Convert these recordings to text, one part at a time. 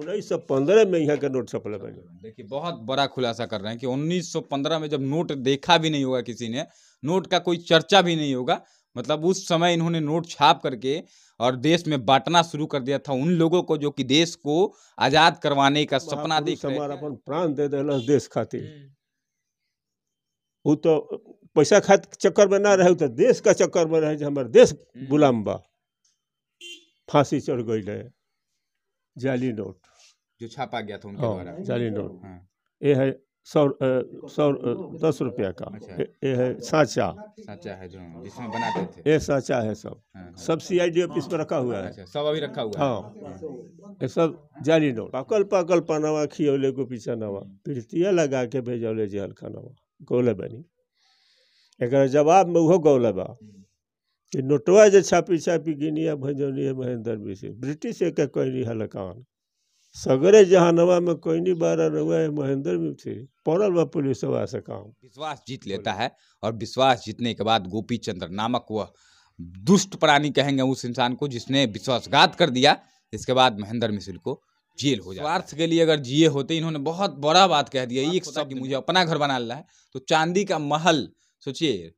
उन्नीस सौ पंद्रह में यहाँ का नोट सफल बने देखिए बहुत बड़ा खुलासा कर रहे हैं कि 1915 में जब नोट देखा भी नहीं होगा किसी ने नोट का कोई चर्चा भी नहीं होगा मतलब उस समय इन्होंने नोट छाप करके और देश में बांटना शुरू कर दिया था उन लोगों को जो कि देश को आजाद करवाने का सपना देख अपन प्राण दे देश खातिर हम्म। वो तो पैसा खा चक्कर में ना रहे तो देश का चक्कर में रहे हमारे देश हम्म। गुलाम बा फांसी चढ़ गई है जाली नोट जो छापा गया था उनके हाँ, द्वारा जाली नोट हाँ। ये है सौ सौ दस रुपया का अच्छा। ये है साचा साचा है जो जिसमें बनाते थे ये साचा है सब हाँ, हाँ। सब सी आई डी ऑफिस में रखा हुआ है अच्छा, सब अभी रखा हुआ हाँ ये सब जाली नोट पाकल पाकल पनावा खियोले को पीछा नवा प्रीतिया लगा के भेजौले जहल खानवा गोले बनी एक जवाब में वह गोले बा कि नोटवा जो छापी छापी गिनिया भजनी है महेंद्र मिश्र ब्रिटिश एक कोयनी हलकान सगरे जहानवा में कोई नहीं बारा रुआ है महेंद्र मिश्र पड़ल व पुलिस वा काम विश्वास जीत लेता है और विश्वास जीतने के बाद गोपी चंद्र नामक वह दुष्ट प्राणी कहेंगे उस इंसान को जिसने विश्वासघात कर दिया इसके बाद महेंद्र मिश्र को जेल हो जाए स्वार्थ के लिए अगर जिए होते इन्होंने बहुत बड़ा बात कह दिया एक शब्द मुझे अपना घर बना लिया है तो चांदी का महल सोचिए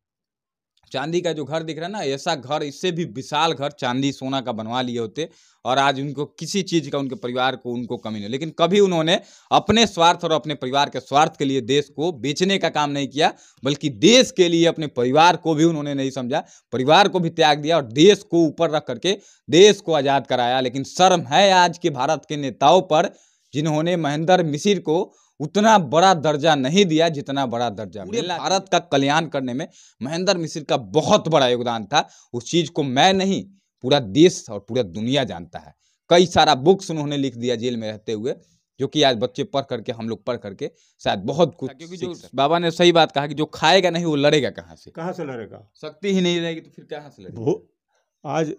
चांदी का जो घर दिख रहा है ना ऐसा घर इससे भी विशाल घर चांदी सोना का बनवा लिए होते और आज उनको किसी चीज़ का उनके परिवार को उनको कमी नहीं लेकिन कभी उन्होंने अपने स्वार्थ और अपने परिवार के स्वार्थ के लिए देश को बेचने का काम नहीं किया बल्कि देश के लिए अपने परिवार को भी उन्होंने नहीं समझा परिवार को भी त्याग दिया और देश को ऊपर रख करके देश को आज़ाद कराया लेकिन शर्म है आज के भारत के नेताओं पर जिन्होंने महेंद्र मिसिर को उतना बड़ा दर्जा नहीं दिया जितना बड़ा दर्जा मिला भारत का कल्याण करने में महेंद्र मिश्र का बहुत बड़ा योगदान था उस चीज़ को मैं नहीं पूरा देश और पूरा दुनिया जानता है कई सारा बुक्स उन्होंने लिख दिया जेल में रहते हुए जो कि आज बच्चे पढ़ करके हम लोग पढ़ करके शायद बहुत कुछ क्योंकि जो बाबा ने सही बात कहा कि जो खाएगा नहीं वो लड़ेगा कहाँ से कहाँ से लड़ेगा शक्ति ही नहीं रहेगी तो फिर कहाँ से लड़ेगा आज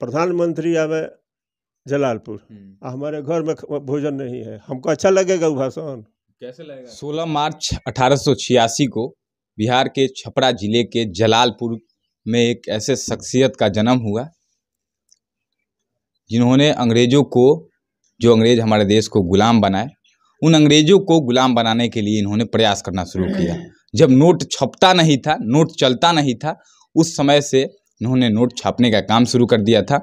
प्रधानमंत्री अब जलालपुर हम्म। हमारे घर में भोजन नहीं है हमको अच्छा लगेगा वो भाषण कैसे लगेगा सोलह मार्च अठारह को बिहार के छपरा जिले के जलालपुर में एक ऐसे शख्सियत का जन्म हुआ जिन्होंने अंग्रेज़ों को जो अंग्रेज़ हमारे देश को गुलाम बनाए उन अंग्रेज़ों को गुलाम बनाने के लिए इन्होंने प्रयास करना शुरू किया जब नोट छपता नहीं था नोट चलता नहीं था उस समय से इन्होंने नोट छापने का काम शुरू कर दिया था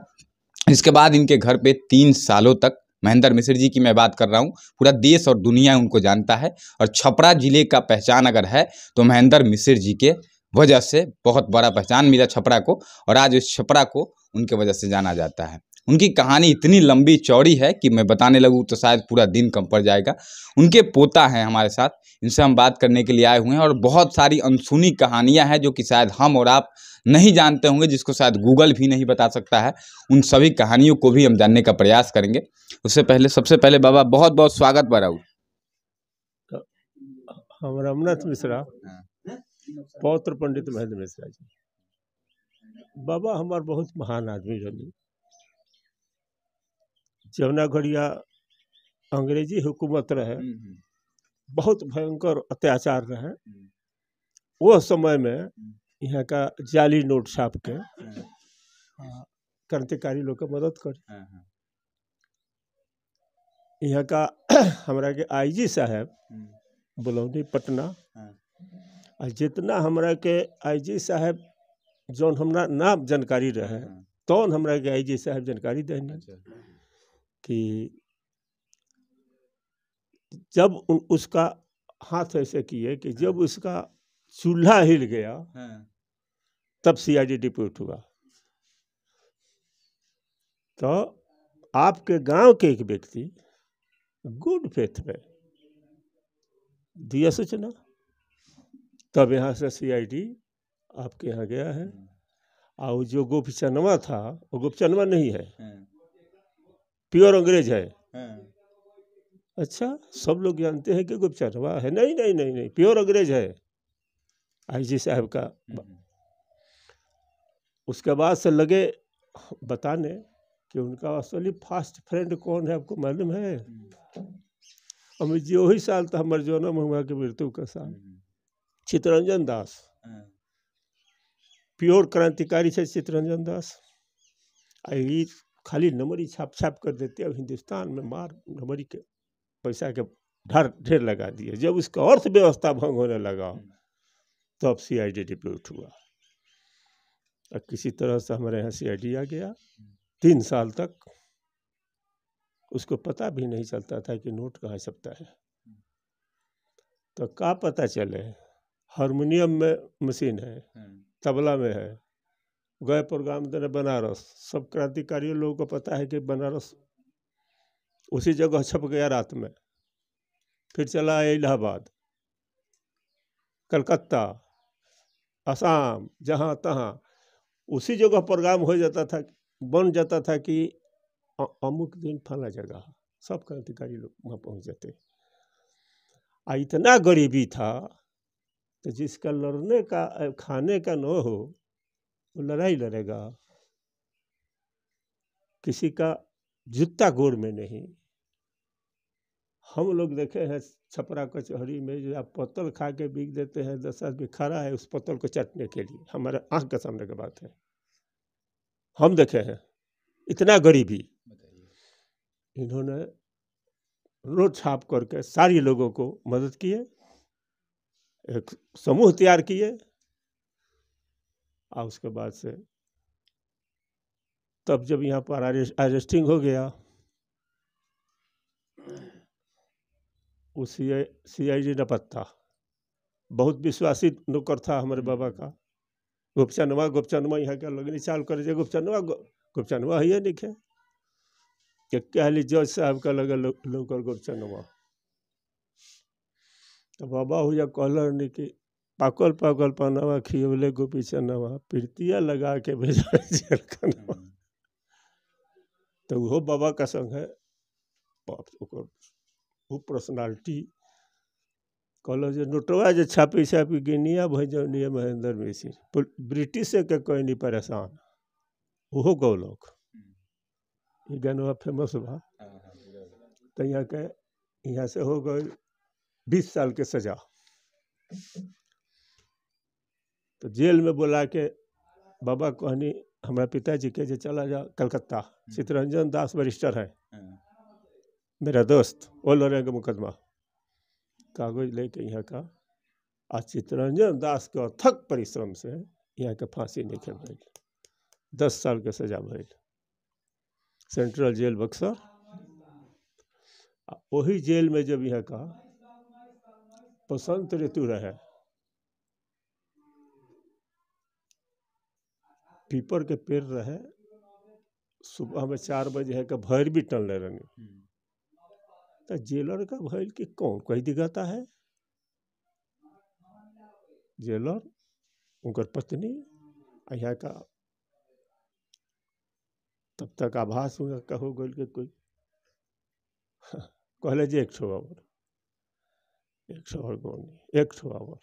इसके बाद इनके घर पे तीन सालों तक महेंद्र मिश्र जी की मैं बात कर रहा हूँ पूरा देश और दुनिया उनको जानता है और छपरा जिले का पहचान अगर है तो महेंद्र मिश्र जी के वजह से बहुत बड़ा पहचान मिला छपरा को और आज उस छपरा को उनके वजह से जाना जाता है उनकी कहानी इतनी लंबी चौड़ी है कि मैं बताने लगूँ तो शायद पूरा दिन कम पड़ जाएगा उनके पोता हैं हमारे साथ इनसे हम बात करने के लिए आए हुए हैं और बहुत सारी अनसुनी कहानियाँ हैं जो कि शायद हम और आप नहीं जानते होंगे जिसको शायद गूगल भी नहीं बता सकता है उन सभी कहानियों को भी हम जानने का प्रयास करेंगे उससे पहले सबसे पहले बाबा बहुत बहुत स्वागत बराऊ हम रमनाथ मिश्रा पौत्र पंडित महेंद्र मिश्रा जी बाबा हमारे बहुत महान आदमी रही जमुना घड़िया अंग्रेजी हुकूमत रहे हम्म, हम्म। बहुत भयंकर अत्याचार रहे हम्म। वो समय में यहाँ का जाली नोट छाप के हाँ। हाँ, क्रांतिकारी लोग के मदद कर हाँ, यहाँ का हमारा के आईजी साहब बलौनी पटना आ जितना हमारा के आईजी साहब जौन हमारा नाम जानकारी रहे तौन तो हमरा के आईजी साहब जानकारी देने अच्छा। कि जब उसका हाथ ऐसे किए कि जब हाँ। उसका चूल्हा हिल गया हाँ। तब सीआईडी डिपोर्ट हुआ तो आपके गांव के एक व्यक्ति गुड फेथ में दिया सूचना तब यहाँ से सीआईडी आपके यहाँ गया है हाँ। और जो गोपी चनवा था वो गोपी चनवा नहीं है प्योर अंग्रेज है हाँ। अच्छा सब लोग जानते हैं कि वाह है नहीं नहीं नहीं नहीं प्योर अंग्रेज है आई जी साहब का हम्म, हम्म। उसके बाद से लगे बताने कि उनका असली फास्ट फ्रेंड कौन है आपको मालूम है हम्म। अमित जी वही साल था तो हमर जोना महुआ की मृत्यु का साल चितरंजन दास हाँ। प्योर क्रांतिकारी थे चितरंजन दास आई खाली नमरी छाप छाप कर देते अब हिंदुस्तान में मार नमरी के पैसा के ढर ढेर लगा दिए जब उसका अर्थव्यवस्था भंग होने लगा हम्म। तो सी आई डी डिप्यूट हुआ और किसी तरह से हमारे यहाँ सी आई डी आ गया हम्म। तीन साल तक उसको पता भी नहीं चलता था कि नोट कहाँ छपता है हम्म। तो का पता चले हारमोनियम में मशीन है तबला में है गए प्रोग्राम देने बनारस सब क्रांतिकारी लोगों को पता है कि बनारस उसी जगह छप गया रात में फिर चला आया इलाहाबाद कलकत्ता असम जहाँ तहाँ उसी जगह प्रोग्राम हो जाता था बन जाता था कि अमुक दिन फला जगह सब क्रांतिकारी लोग वहाँ पहुँच जाते आ इतना गरीबी था तो जिसका लड़ने का खाने का न हो वो लड़ाई लड़ेगा किसी का जूता गोड़ में नहीं हम लोग देखे हैं छपरा कचहरी में जो आप पत्तल खा के बिक देते हैं दस आदमी खड़ा है उस पत्तल को चटने के लिए हमारे आंख के सामने की बात है हम देखे हैं इतना गरीबी इन्होंने रोड छाप करके सारी लोगों को मदद किए एक समूह तैयार किए और उसके बाद से तब जब यहाँ पर अरेस्टिंग हो गया उस सी आई जी नपत्ता बहुत विश्वासी नौकर था हमारे बाबा का गुपचानुमा गुपचानुमा यहाँ क्या लगनी चाल कर दिया गुपचानुमा है नहीं क्या कह कहली जज साहब का लगे नौकर गुपचानुमा तो बाबा हो जा कि पाकल पाकल पानवा खियवले गोपी चनावा प्रीतिया लगा के भेजा हम्म। तो वह बाबा का संग है ओकर वो पर्सनालिटी कहल नोटवा जो छापी छापी गिनिया भजनिया महेंद्र मिश्र ब्रिटिश के कोई नहीं परेशान ओहो गौ ये गनवा फेमस बा तो यहाँ के यहाँ से हो गई बीस साल के सजा तो जेल में बोला के बाबा कहनी हमारा पिताजी के जे चला जाओ कलकत्ता हम्म। चितरंजन दास बरिस्टर है हाँ। मेरा दोस्त वो लड़े का मुकदमा कागज लेके यहाँ का आज चितरंजन दास के अथक परिश्रम से यहाँ के फांसी निकल गई दस साल के सजा भइल सेंट्रल जेल बक्सर वही जेल में जब यहाँ का बसंत ऋतु रहे पीपर के पेड़ रहे सुबह में चार बजे है का भैर भी टन ले रहनी तो जेलर का भैर के कौन कही दिखाता है जेलर उनकर पत्नी यहाँ का तब तक आभास हुआ कहो गोल के कोई कहले जे एक ठो आवर एक ठो और गोनी एक ठो आवर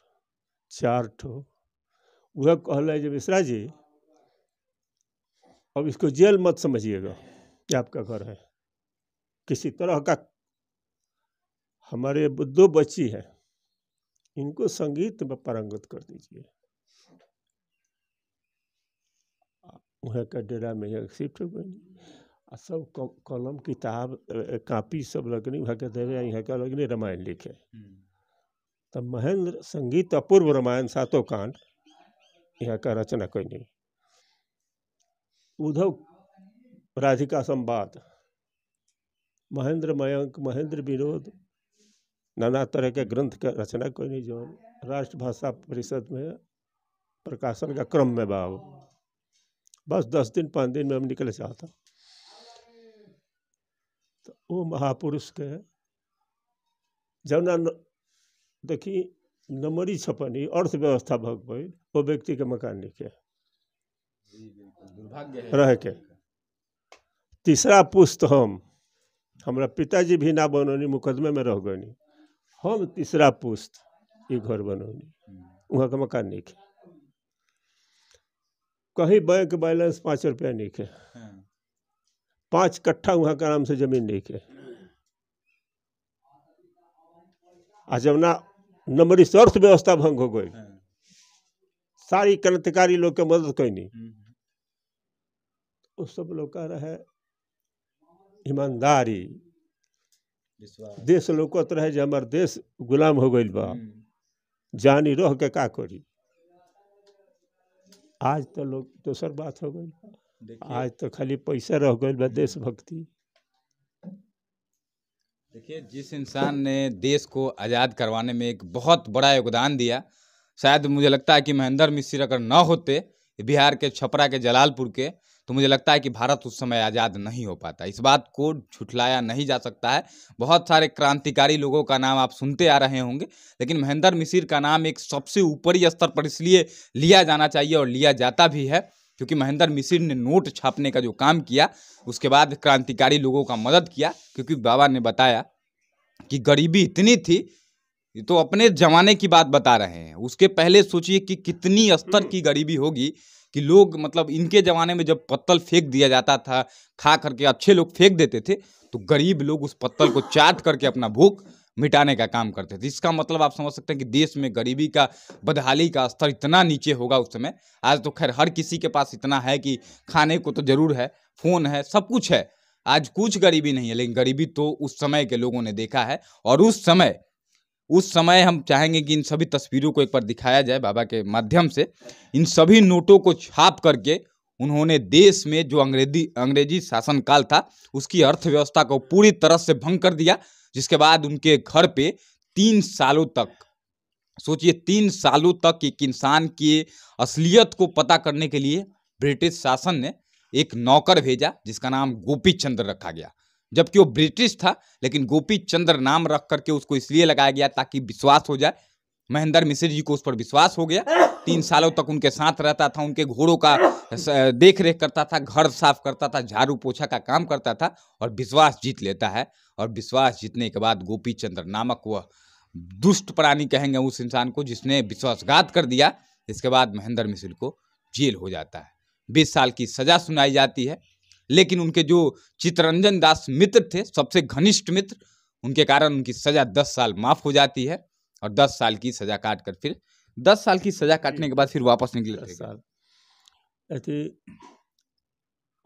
चार ठो वह कहले जे मिश्रा जी अब इसको जेल मत समझिएगा ये आपका घर है किसी तरह का हमारे दो बच्ची है इनको संगीत में पारंगत कर दीजिए वहाँ का डेरा में शिफ्ट हो गई सब कलम किताब कापी सब लगनी वहाँ के देवे यहाँ का लगनी रामायण लिखे तब महेंद्र संगीत अपूर्व रामायण सातों कांड यहाँ का रचना कोई नहीं उद्धव राधिका संवाद महेंद्र मयंक महेंद्र विनोद नाना तरह के ग्रंथ का रचना कोई नहीं जो राष्ट्रभाषा परिषद में प्रकाशन का क्रम में बाब बस दस दिन पाँच दिन में हम निकले चाहता तो वो महापुरुष के जब देखी नमरी छपनी अर्थव्यवस्था भग गई वो व्यक्ति के मकान लिखे रह के तीसरा पुस्त हम हमारा पिताजी भी ना बनौनी मुकदमे में रह गए हम तीसरा पुस्त ये घर बनौनी हम्म। वहाँ का मकान नहीं है कहीं बैंक बैलेंस पाँच रुपया नहीं है हाँ। पाँच कट्ठा वहाँ का नाम से जमीन नहीं है आ जब ना नंबर इस अर्थव्यवस्था भंग हो गई हाँ। सारी क्रांतिकारी लोग के मदद कोई नहीं उस हम्म, हम्म। तो सब लोग का रहे ईमानदारी देश लोकत रहे हमार देश गुलाम हो गई बा हम्म। जानी रह के का करी आज तो लोग दोसर बात हो गई आज तो खाली पैसा रह गए बा देशभक्ति देखिए जिस इंसान ने देश को आज़ाद करवाने में एक बहुत बड़ा योगदान दिया शायद मुझे लगता है कि महेंद्र मिश्र अगर न होते बिहार के छपरा के जलालपुर के तो मुझे लगता है कि भारत उस समय आज़ाद नहीं हो पाता इस बात को झुठलाया नहीं जा सकता है बहुत सारे क्रांतिकारी लोगों का नाम आप सुनते आ रहे होंगे लेकिन महेंद्र मिसिर का नाम एक सबसे ऊपरी स्तर पर इसलिए लिया जाना चाहिए और लिया जाता भी है क्योंकि महेंद्र मिसिर ने नोट छापने का जो काम किया उसके बाद क्रांतिकारी लोगों का मदद किया क्योंकि बाबा ने बताया कि गरीबी इतनी थी ये तो अपने जमाने की बात बता रहे हैं उसके पहले सोचिए कि कितनी स्तर हम्म। की गरीबी होगी कि लोग मतलब इनके ज़माने में जब पत्तल फेंक दिया जाता था खा करके अच्छे लोग फेंक देते थे तो गरीब लोग उस पत्तल को चाट करके अपना भूख मिटाने का काम करते थे इसका मतलब आप समझ सकते हैं कि देश में गरीबी का बदहाली का स्तर इतना नीचे होगा उस समय आज तो खैर हर किसी के पास इतना है कि खाने को तो ज़रूर है फ़ोन है सब कुछ है आज कुछ गरीबी नहीं है लेकिन गरीबी तो उस समय के लोगों ने देखा है और उस समय उस समय हम चाहेंगे कि इन सभी तस्वीरों को एक बार दिखाया जाए बाबा के माध्यम से इन सभी नोटों को छाप करके उन्होंने देश में जो अंग्रेजी अंग्रेजी शासनकाल था उसकी अर्थव्यवस्था को पूरी तरह से भंग कर दिया जिसके बाद उनके घर पे तीन सालों तक सोचिए तीन सालों तक एक इंसान की असलियत को पता करने के लिए ब्रिटिश शासन ने एक नौकर भेजा जिसका नाम गोपी चंद्र रखा गया जबकि वो ब्रिटिश था लेकिन गोपी चंद्र नाम रख करके उसको इसलिए लगाया गया ताकि विश्वास हो जाए महेंद्र मिश्र जी को उस पर विश्वास हो गया तीन सालों तक उनके साथ रहता था उनके घोड़ों का देख रेख करता था घर साफ करता था झाड़ू पोछा का काम करता था और विश्वास जीत लेता है और विश्वास जीतने के बाद गोपी चंद्र नामक वह दुष्ट प्राणी कहेंगे उस इंसान को जिसने विश्वासघात कर दिया इसके बाद महेंद्र मिश्र को जेल हो जाता है बीस साल की सजा सुनाई जाती है लेकिन उनके जो चित्रंजन दास मित्र थे सबसे घनिष्ठ मित्र उनके कारण उनकी सजा दस साल माफ हो जाती है और दस साल की सजा काट कर फिर दस साल की सजा काटने के बाद फिर वापस निकले दस साल अथी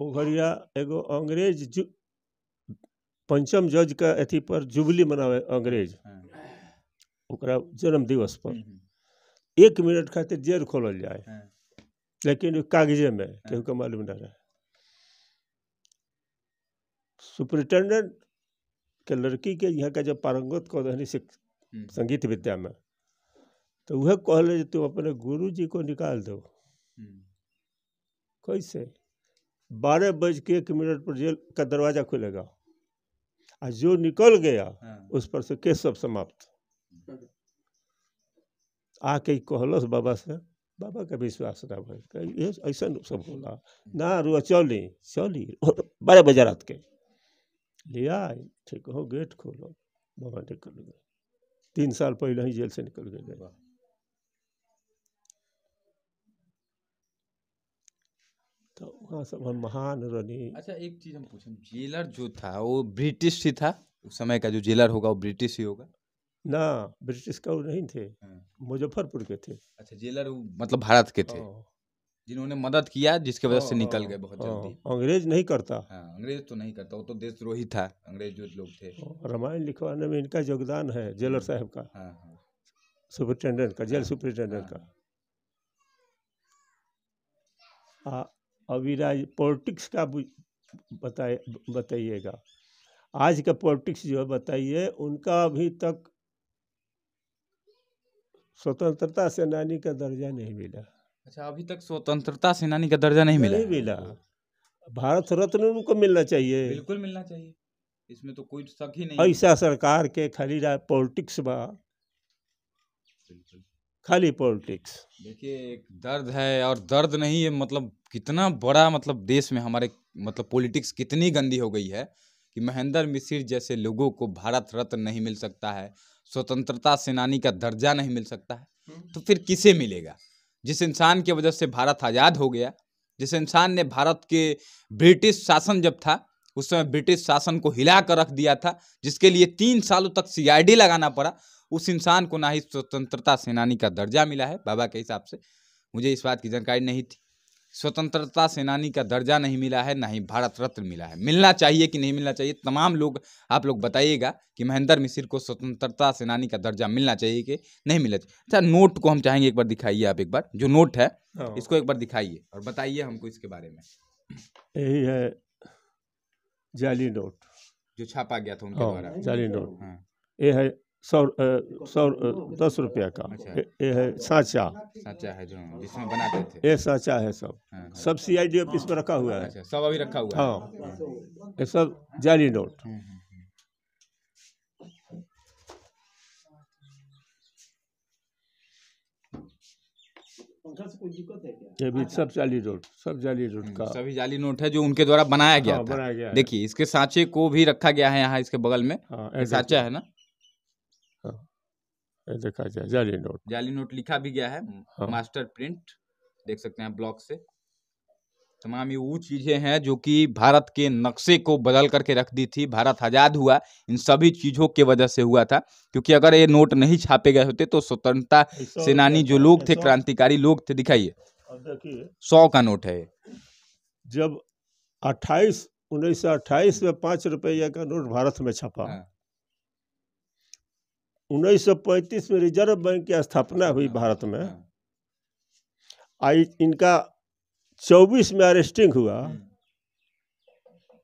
ओघरिया एगो अंग्रेज पंचम जज का अथी पर जुबली मनावे अंग्रेज हाँ। जन्म दिवस पर हम्म, हम्म। एक मिनट खातिर जेल खोल जाए हाँ। लेकिन कागजे में हाँ। केहू का मालूम न रहे सुपरिटेंडेंट के लड़की के यहाँ का जब पारंगत कह रहनी हम्म। संगीत विद्या में तो वह कहले जे तुम अपने गुरु जी को निकाल दो हम्म। कैसे बारह बज के एक मिनट पर जेल का दरवाज़ा खुलेगा और जो निकल गया हाँ। उस पर से केस सब समाप्त आके कहलस बाबा से बाबा का विश्वास ना भाई ऐसा सब होगा हम्म। ना रुआ चली चली बारह बजे रात के लिया आए हो गेट खोलो बाबा निकल गए तीन साल पहले ही जेल से निकल गए तो वहाँ सब हम महान रनी अच्छा एक चीज हम पूछें जेलर जो था वो ब्रिटिश ही था उस समय का जो जेलर होगा वो ब्रिटिश ही होगा ना ब्रिटिश का वो नहीं थे हाँ। मुजफ्फरपुर के थे अच्छा जेलर मतलब भारत के थे हाँ। जिन्होंने मदद किया जिसके वजह से निकल गए बहुत हाँ, हाँ, जल्दी हाँ, अंग्रेज नहीं करता हाँ अंग्रेज तो नहीं करता वो तो देशद्रोही था अंग्रेज जो लोग थे रामायण लिखवाने में इनका योगदान है जेलर साहब का सुपरिटेंडेंट का जेल सुपरिटेंडेंट का अभी राज पॉलिटिक्स का बताए बताइएगा आज का पॉलिटिक्स जो है बताइए उनका अभी तक स्वतंत्रता सेनानी का दर्जा नहीं मिला अच्छा अभी तक स्वतंत्रता सेनानी का दर्जा नहीं मिला नहीं मिला भारत रत्न उनको मिलना चाहिए बिल्कुल मिलना चाहिए इसमें तो कोई शक ही नहीं ऐसा सरकार के खाली पॉलिटिक्स बा खाली पॉलिटिक्स देखिए एक दर्द है और दर्द नहीं है मतलब कितना बड़ा मतलब देश में हमारे मतलब पॉलिटिक्स कितनी गंदी हो गई है कि महेंद्र मिश्र जैसे लोगों को भारत रत्न नहीं मिल सकता है स्वतंत्रता सेनानी का दर्जा नहीं मिल सकता है हम्म। तो फिर किसे मिलेगा जिस इंसान की वजह से भारत आज़ाद हो गया जिस इंसान ने भारत के ब्रिटिश शासन जब था उस समय ब्रिटिश शासन को हिला कर रख दिया था जिसके लिए तीन सालों तक सीआईडी लगाना पड़ा उस इंसान को ना ही स्वतंत्रता सेनानी का दर्जा मिला है बाबा के हिसाब से मुझे इस बात की जानकारी नहीं थी स्वतंत्रता सेनानी का दर्जा नहीं मिला है ना ही भारत रत्न मिला है मिलना चाहिए कि नहीं मिलना चाहिए तमाम लोग आप लोग बताइएगा कि महेंद्र मिश्र को स्वतंत्रता सेनानी का दर्जा मिलना चाहिए कि नहीं मिलना चाहिए अच्छा नोट को हम चाहेंगे एक बार दिखाइए आप एक बार जो नोट है हाँ। इसको एक बार दिखाइए और बताइए हमको इसके बारे में यही है जाली नोट जो छापा गया था उनके हाँ, द्वारा जाली नोट हाँ। ये है सौ सौ दस रुपया का ये अच्छा। है साँचा साँचा है जो जिसमें बनाते थे ये साँचा है सब हाँ, हाँ। सब सी आई डी ऑफिस पर रखा हुआ है अच्छा, सब अभी रखा हुआ हाँ ये सब जाली नोट हम्म, हम्म, हम्म। ये भी सब जाली नोट सब जाली नोट का सभी जाली नोट है जो उनके द्वारा बनाया गया हाँ, था बनाया गया देखिए इसके सांचे को भी रखा गया है यहाँ इसके बगल में हाँ, साँचा है ना देखा जाए जाली नोट जाली नोट लिखा भी गया है हाँ। मास्टर प्रिंट देख सकते हैं ब्लॉक से तमाम ये वो चीज़ें हैं जो कि भारत के नक्शे को बदल करके रख दी थी भारत आज़ाद हुआ इन सभी चीज़ों के वजह से हुआ था क्योंकि अगर ये नोट नहीं छापे गए होते तो स्वतंत्रता सेनानी जो लोग थे क्रांतिकारी लोग थे दिखाइए सौ का नोट है जब अट्ठाईस उन्नीस सौ अट्ठाईस में पाँच रुपये का नोट भारत में छपा हाँ। 1935 में रिजर्व बैंक की स्थापना हुई हाँ। भारत में हाँ। आई इनका 24 में अरेस्टिंग हुआ हाँ।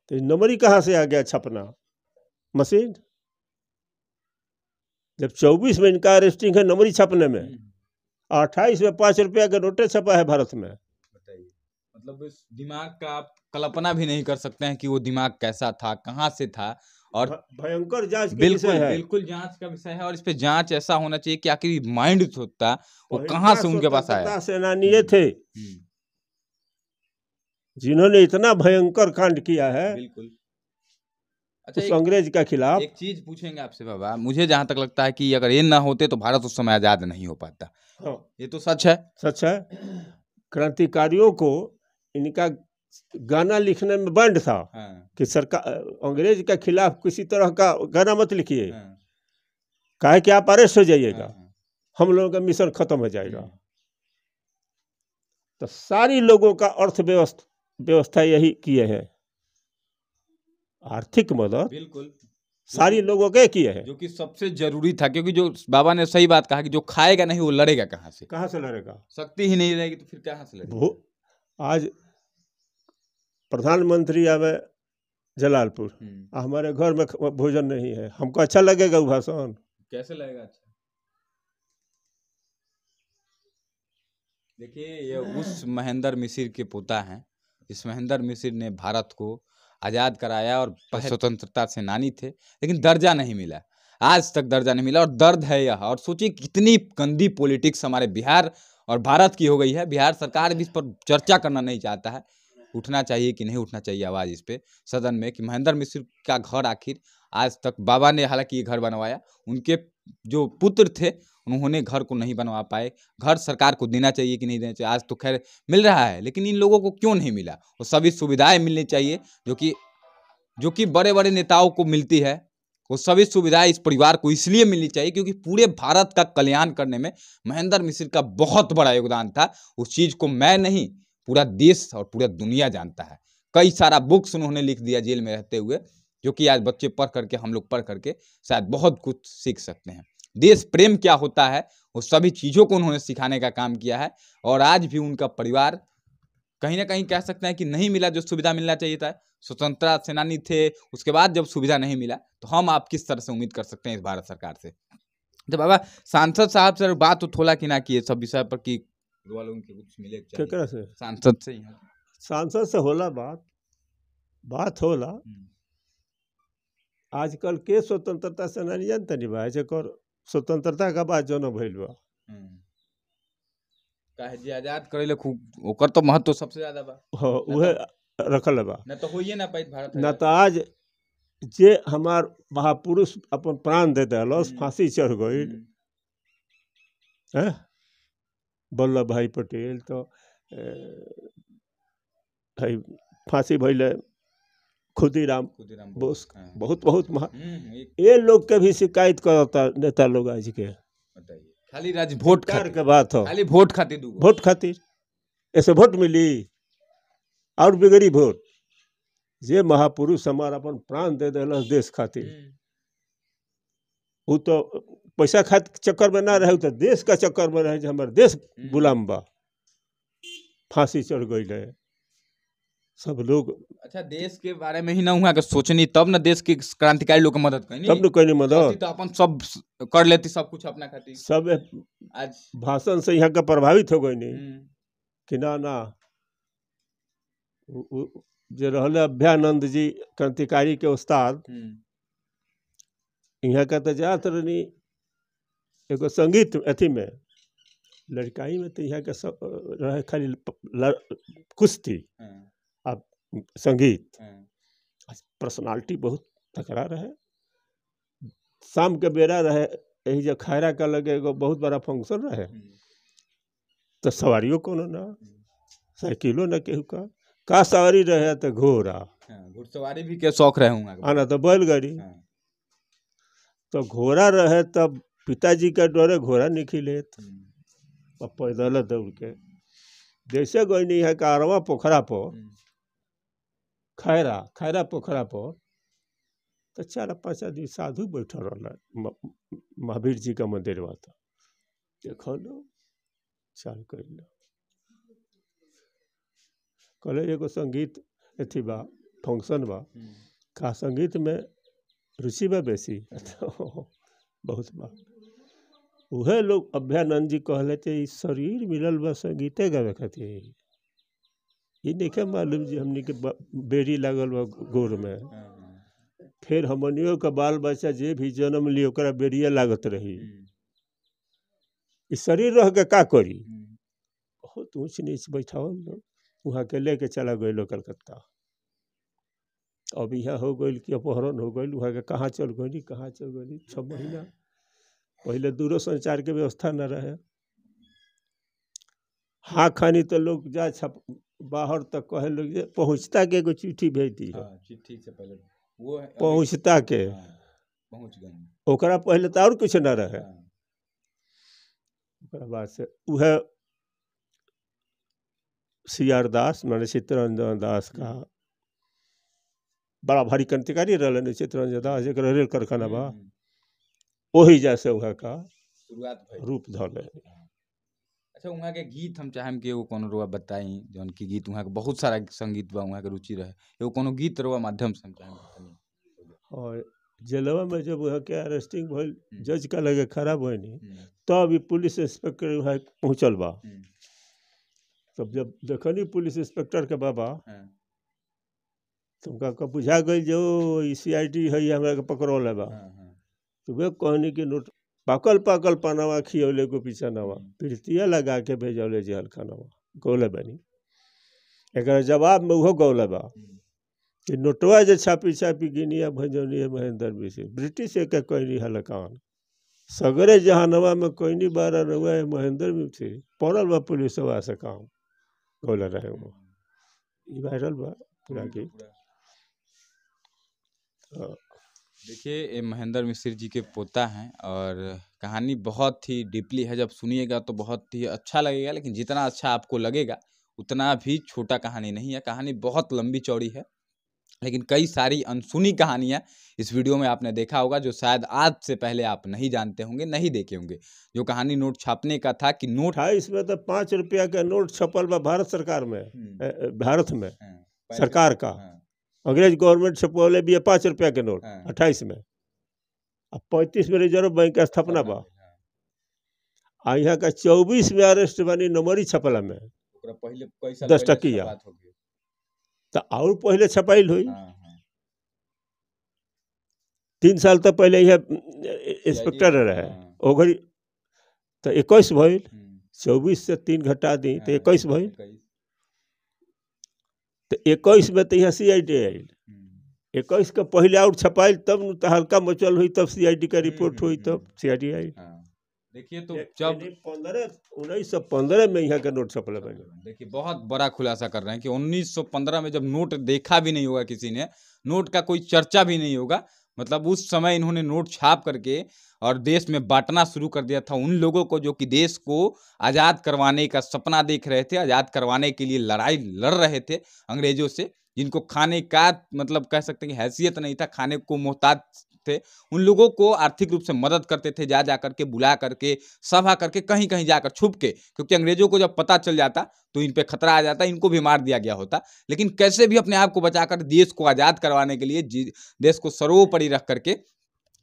तो नंबरी कहाँ से आ गया छपना मशीन जब 24 में इनका अरेस्टिंग है नंबरी छपने में 28 हम्म। में पाँच रुपया का नोटे छपा है भारत में मतलब दिमाग का आप कल्पना भी नहीं कर सकते हैं कि वो दिमाग कैसा था कहाँ से था और भयंकर जांच बिल्कुल है बिल्कुल जांच का विषय है और इस पे जांच ऐसा होना चाहिए कि आखिर माइंड होता वो कहाँ से उनके पास आया सेनानी ये थे हम्म, हम्म। जिन्होंने इतना भयंकर कांड किया है बिल्कुल अच्छा उस अंग्रेज का खिलाफ एक चीज पूछेंगे आपसे बाबा मुझे जहां तक लगता है कि अगर ये ना होते तो भारत उस समय आजाद नहीं हो पाता हाँ। ये तो सच है सच है क्रांतिकारियों को इनका गाना लिखने में बंद था हाँ। कि सरकार अंग्रेज के खिलाफ किसी तरह का गाना मत लिखिए हाँ। कहे कि आप अरेस्ट हो जाइएगा हाँ, हम लोगों का मिशन खत्म हो जाएगा तो सारी लोगों का अर्थव्यवस्था व्यवस्था यही किए हैं आर्थिक मदद बिल्कुल सारी लोगों के किए हैं जो कि सबसे जरूरी था क्योंकि जो बाबा ने सही बात कहा कि जो खाएगा नहीं वो लड़ेगा कहाँ से कहाँ से लड़ेगा शक्ति ही नहीं रहेगी तो फिर कहाँ से लड़ेगा आज प्रधानमंत्री आवे जलालपुर हम्म। हमारे घर में भोजन नहीं है हमको अच्छा लगेगा वो भाषण कैसे लगेगा अच्छा देखिए ये उस महेंद्र मिश्र के पोता हैं इस महेंद्र मिश्र ने भारत को आज़ाद कराया और स्वतंत्रता सेनानी थे लेकिन दर्जा नहीं मिला आज तक दर्जा नहीं मिला और दर्द है यह और सोचिए कितनी गंदी पॉलिटिक्स हमारे बिहार और भारत की हो गई है बिहार सरकार भी इस पर चर्चा करना नहीं चाहता है उठना चाहिए कि नहीं उठना चाहिए आवाज़ इस पर सदन में कि महेंद्र मिश्र का घर आखिर आज तक बाबा ने हालांकि ये घर बनवाया उनके जो पुत्र थे उन्होंने घर को नहीं बनवा पाए घर सरकार को देना चाहिए कि नहीं देना चाहिए आज तो खैर मिल रहा है लेकिन इन लोगों को क्यों नहीं मिला वो सभी सुविधाएं मिलनी चाहिए जो कि जो कि बड़े बड़े नेताओं को मिलती है वो सभी सुविधाएं इस परिवार को इसलिए मिलनी चाहिए क्योंकि पूरे भारत का कल्याण करने में महेंद्र मिश्र का बहुत बड़ा योगदान था उस चीज़ को मैं नहीं पूरा देश और पूरा दुनिया जानता है कई सारा बुक्स उन्होंने लिख दिया जेल में रहते हुए जो कि आज बच्चे पढ़ करके हम लोग पढ़ करके शायद बहुत कुछ सीख सकते हैं देश प्रेम क्या होता है वो सभी चीज़ों को उन्होंने सिखाने का काम किया है और आज भी उनका परिवार कहीं ना कहीं कह सकते हैं कि नहीं मिला जो सुविधा मिलना चाहिए था स्वतंत्रता सेनानी थे उसके बाद जब सुविधा नहीं मिला तो हम आप किस तरह से उम्मीद कर सकते हैं इस भारत सरकार से तो बाबा सांसद साहब से बात तो थोड़ा कि ना कि सब विषय पर कि से सांसद से हाँ। सांसद से होला बात बात होला हम्म। आजकल के स्वतंत्रता से जनता स्वतंत्रता का बात जन भइल हम्म। आजाद कर खूब ओकर तो महत्व सबसे ज्यादा बा हो हाँ, उहे तो- रखल बा न तो होइए ना भारत न तो आज जे हमार महापुरुष अपन प्राण दे दिल हम्म। फांसी चढ़ गई वल्लभ भाई पटेल तो भाई फांसी भैल खुदीराम बोस हाँ। बहुत बहुत महा हम्म, ये लोग के भी शिकायत करता नेता लोग आज के खाली राज वोट खातिर के बात हो खाली वोट खातिर वोट खातिर ऐसे वोट मिली और बिगड़ी वोट जे महापुरुष हमारा अपन प्राण दे दिल देश खातिर वो हम्म। तो पैसा खात चक्कर में ना रहे तो देश का चक्कर में रहे हमारे देश हम्म। गुलाम बा फांसी चढ़ गई है सब लोग अच्छा देश के बारे में ही ना हुआ सोचनी तब ना देश के क्रांतिकारी लोग मदद करनी तब ना कहनी मदद तो अपन सब कर लेती सब कुछ अपना खाती सब आज भाषण से यहाँ का प्रभावित हो गई हम्म। कि ना ना जो रहल अभ्यानंद जी क्रांतिकारी के उस्ताद यहाँ हम्म। का तो जात रही एगो संगीत अथी में लड़काई में तो यहाँ के सब रहे खाली कुश्ती हाँ। अब संगीत हाँ। पर्सनालिटी बहुत तकरा रहे शाम के बेरा रहे यही जो खैरा का लगे एगो बहुत बड़ा फंक्शन रहे हाँ। तो सवारियों को ना साइकिलो न केहू का का सवारी रहे तो घोड़ा घुड़सवारी भी के शौक रहे हूँ आना तो बैलगाड़ी तो घोड़ा रहे तब पिताजी का डरे घोड़ा निकले और हम्म। पैदल दौड़ के जैसे गईनी है कारवा पोखरा पो हम्म। खैरा खैरा पोखरा पो तो चार पाँच आदमी साधु बैठल रहल महावीर जी का मंदिर बा तो लो चाल कर कल एगो संगीत अथी बा फंक्शन बा का हम्म। संगीत में रुचि बा बेसी बहुत बा उहे लोग अभ्यानंद जी कहलते शरीर मिलल बस गीते गावे खातिर ये देखे मालूम जी हमने के बेरी लागल बा गोर में फिर हमनियो का बाल बच्चा जे भी जन्म लियो ओकरा बेरिया लागत रही ये शरीर रह के का करी बहुत ऊँच नीच बैठाओ लोग वहाँ के लेके चला गए कलकत्ता अब यहाँ हो गई कि अपहरण हो गई वहाँ के कहाँ चल गई कहाँ चल गई छः महीना पहले दूरसंचार के व्यवस्था न रहे हाँ खानी तो लोग जा छप बाहर तक कहे लोग पहुँचता के एगो चिट्ठी भेज दी हाँ, चिट्ठी से पहले वो पहुंचता के हाँ, पहुंच गए पहले तो और कुछ न रहे हाँ। बाद से वह सी आर दास मैंने चित्तरंजन दास का हम्म। बड़ा भारी क्रांतिकारी रहे चित्तरंजन दास एक रेल कारखाना बा हम्म। वही जैसे वह का शुरुआत रूप धल अच्छा वहाँ के गीत हम चाहे कि एगो कोनो रुआ बताई जो कि गीत वहाँ के बहुत सारा संगीत बा वहाँ के रुचि रहे एगो कोनो गीत रुआ माध्यम से हम चाहे और जलवा में जब वहाँ के अरेस्टिंग भइल हम्म। जज का लगे खराब हो नहीं हम्म। तब तो पुलिस इंस्पेक्टर वहाँ पहुँचल बा हम्म। तब जब देखनी पुलिस इंस्पेक्टर के बाबा हाँ। तुमका बुझा गई जो ई सी आई टी है हमारा पकड़ल है बा हाँ, हाँ। तो वे कहनी कि नोट पाकल पाकल पनावा खियौले को पीछा नवा पीड़तिया हम्म। लगा के भेजौले जी हल्का गौले बनी एक जवाब में उहो गौले बा कि हम्म। नोटवा जो छापी छापी गिनिया भंजौनी है महेंद्र मिश्र ब्रिटिश एक कहनी हलकान सगरे जहानवा में कहनी बारह रुआ है महेंद्र मिश्र पड़ल बा पुलिस वा से काम गौले रहे वो हम्म। वायरल बा पूरा गीत हाँ देखिए ये महेंद्र मिश्र जी के पोता हैं और कहानी बहुत ही डीपली है जब सुनिएगा तो बहुत ही अच्छा लगेगा लेकिन जितना अच्छा आपको लगेगा उतना भी छोटा कहानी नहीं है कहानी बहुत लंबी चौड़ी है लेकिन कई सारी अनसुनी कहानियाँ इस वीडियो में आपने देखा होगा जो शायद आज से पहले आप नहीं जानते होंगे नहीं देखे होंगे जो कहानी नोट छापने का था कि नोट है इसमें तो पाँच रुपया का नोट छपल भारत सरकार में हम्म। भारत में हाँ, सरकार का हाँ। अंग्रेज गवर्नमेंट पहले भी पाँच रुपया के नोट हाँ। अट्ठाईस में अब पैंतीस में रिजर्व बैंक के स्थापना बा हाँ। आ यहाँ का चौबीस में अरेस्ट बनी नमरी छपला में दस टकिया तो और पहले छपाइल हुई हाँ, तीन साल तक तो पहले यह इंस्पेक्टर रहे ओघरी तो इक्कीस भइल हम्म। चौबीस से तीन घटा दी तो इक्कीस भइल तो इक्कीस में तो यहाँ सी आई डी हम्म। आई इक्कीस के पहले आउट छपाइल तब न तो हल्का मचल हुई तब सी आई डी का रिपोर्ट हम्म, हुई तब सी हम्म, आई डी हाँ। आई देखिए तो जब पंद्रह उन्नीस सौ पंद्रह में यहाँ का नोट छपला देखिए बहुत बड़ा खुलासा कर रहे हैं कि 1915 में जब नोट देखा भी नहीं होगा किसी ने नोट का कोई चर्चा भी नहीं होगा मतलब उस समय इन्होंने नोट छाप करके और देश में बांटना शुरू कर दिया था उन लोगों को जो कि देश को आज़ाद करवाने का सपना देख रहे थे आज़ाद करवाने के लिए लड़ाई लड़ रहे थे अंग्रेजों से जिनको खाने का मतलब कह सकते हैं कि हैसियत नहीं था खाने को मोहताज थे उन लोगों को आर्थिक रूप से मदद करते थे जा जा करके बुला करके सभा करके कहीं कहीं जाकर छुप के क्योंकि अंग्रेजों को जब पता चल जाता तो इन पर खतरा आ जाता इनको भी मार दिया गया होता लेकिन कैसे भी अपने आप को बचाकर देश को आज़ाद करवाने के लिए देश को सर्वोपरि रख करके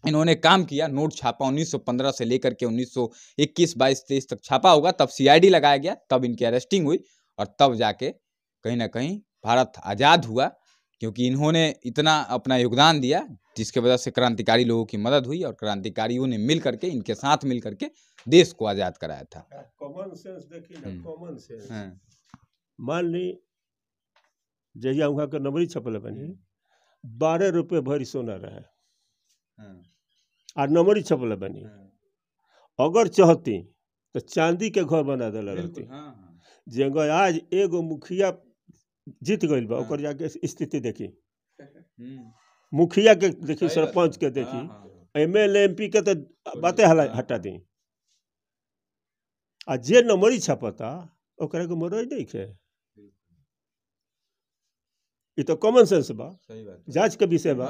इन्होंने काम किया नोट छापा 1915 से लेकर के 1921 22 23 तक छापा होगा तब सीआईडी लगाया गया तब इनकी अरेस्टिंग हुई और तब जाके कहीं ना कहीं भारत आज़ाद हुआ क्योंकि इन्होंने इतना अपना योगदान दिया जिसके वजह से क्रांतिकारी लोगों की मदद हुई और क्रांतिकारियों ने मिल करके इनके साथ मिल करके देश को आज़ाद कराया था कॉमन हाँ, सेंस देखिए कॉमन हम्म। सेंस हाँ। मान ली जैया वहाँ का नंबरी छपल बनी हम्म। बारह रुपये भरी सोना रहे और हाँ। नंबरी छपल बनी अगर चाहती तो चांदी के घर बना दिल रहती जगह आज एगो मुखिया जीत गई बा हाँ। जाके स्थिति देखी हम्म। मुखिया के देखी सरपंच के देखी हाँ, हाँ, एम एल एम पी के तो बातें हला हटा दी आ जे नमरी छपता ओकर के मरोज नहीं के ये तो कॉमन सेंस बा जांच के विषय बा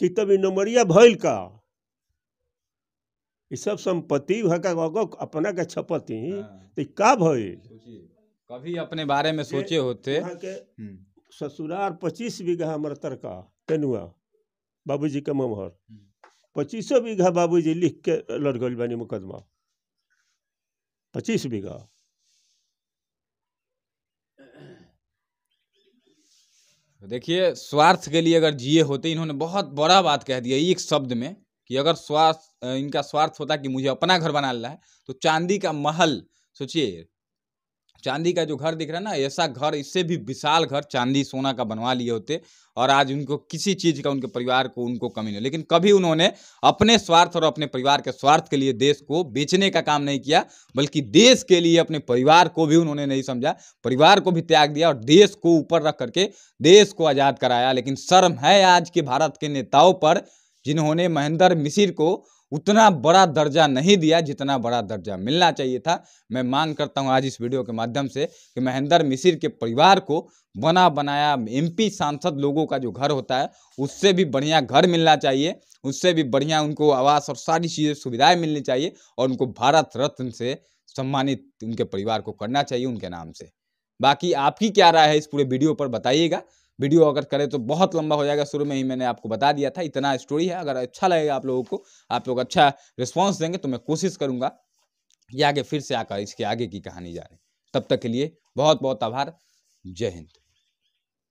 कि तब ई नंबरिया भइल का ये सब संपत्ति भका अपना के छपती तो का भइल कभी अपने बारे में सोचे होते हम्म। ससुराल पच्चीस बीघा हमारा तरका बाबू जी के ममहर हम्म। पच्चीसों बीघा जी लिख के लड़ गई मुकदमा पच्चीस बीघा देखिए स्वार्थ के लिए अगर जिए होते इन्होंने बहुत बड़ा बात कह दिया एक शब्द में कि अगर स्वार्थ इनका स्वार्थ होता कि मुझे अपना घर बना ला है तो चांदी का महल सोचिए चांदी का जो घर दिख रहा है ना ऐसा घर इससे भी विशाल घर चांदी सोना का बनवा लिए होते और आज उनको किसी चीज़ का उनके परिवार को उनको कमी नहीं लेकिन कभी उन्होंने अपने स्वार्थ और अपने परिवार के स्वार्थ के लिए देश को बेचने का काम नहीं किया बल्कि देश के लिए अपने परिवार को भी उन्होंने नहीं समझा परिवार को भी त्याग दिया और देश को ऊपर रख करके देश को आज़ाद कराया लेकिन शर्म है आज के भारत के नेताओं पर जिन्होंने महेंद्र मिसिर को उतना बड़ा दर्जा नहीं दिया जितना बड़ा दर्जा मिलना चाहिए था मैं मांग करता हूं आज इस वीडियो के माध्यम से कि महेंद्र मिसिर के परिवार को बना बनाया एमपी सांसद लोगों का जो घर होता है उससे भी बढ़िया घर मिलना चाहिए उससे भी बढ़िया उनको आवास और सारी चीज़ें सुविधाएँ मिलनी चाहिए और उनको भारत रत्न से सम्मानित उनके परिवार को करना चाहिए उनके नाम से बाकी आपकी क्या राय है इस पूरे वीडियो पर बताइएगा वीडियो अगर करें तो बहुत लंबा हो जाएगा शुरू में ही मैंने आपको बता दिया था इतना स्टोरी है अगर अच्छा लगेगा आप लोगों को आप लोग अच्छा रिस्पॉन्स देंगे तो मैं कोशिश करूँगा कि आगे फिर से आकर इसके आगे की कहानी जाने तब तक के लिए बहुत बहुत आभार जय हिंद